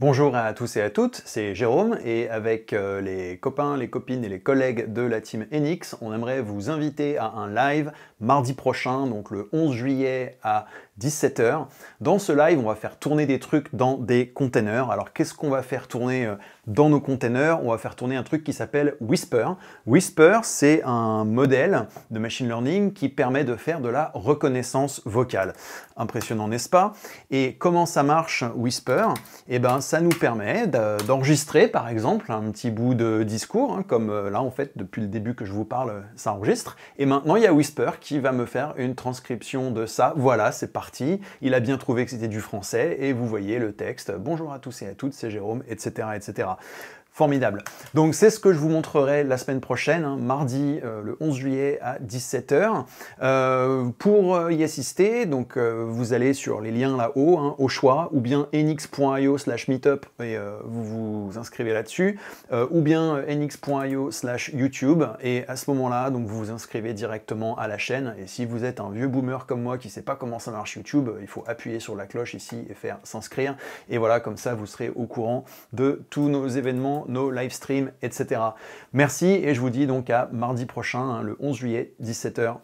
Bonjour à tous et à toutes, c'est Jérôme et avec euh, les copains, les copines et les collègues de la team Enix, on aimerait vous inviter à un live mardi prochain, donc le 11 juillet à 17h. Dans ce live, on va faire tourner des trucs dans des containers. Alors qu'est-ce qu'on va faire tourner euh, dans nos containers On va faire tourner un truc qui s'appelle Whisper. Whisper, c'est un modèle de machine learning qui permet de faire de la reconnaissance vocale. Impressionnant, n'est-ce pas Et comment ça marche Whisper eh ben, ça nous permet d'enregistrer par exemple un petit bout de discours, hein, comme euh, là en fait depuis le début que je vous parle, euh, ça enregistre. Et maintenant il y a Whisper qui va me faire une transcription de ça. Voilà, c'est parti. Il a bien trouvé que c'était du français et vous voyez le texte. Bonjour à tous et à toutes, c'est Jérôme, etc., etc formidable. Donc c'est ce que je vous montrerai la semaine prochaine, hein, mardi euh, le 11 juillet à 17h. Euh, pour euh, y assister, donc vous allez sur les liens là-haut, hein, au choix, ou bien nx.io slash meetup et vous vous inscrivez là-dessus, ou bien nx.io slash YouTube et à ce moment-là, donc vous vous inscrivez directement à la chaîne et si vous êtes un vieux boomer comme moi qui ne sait pas comment ça marche YouTube, il faut appuyer sur la cloche ici et faire s'inscrire et voilà comme ça vous serez au courant de tous nos événements nos live streams, etc. Merci et je vous dis donc à mardi prochain, hein, le 11 juillet, 17h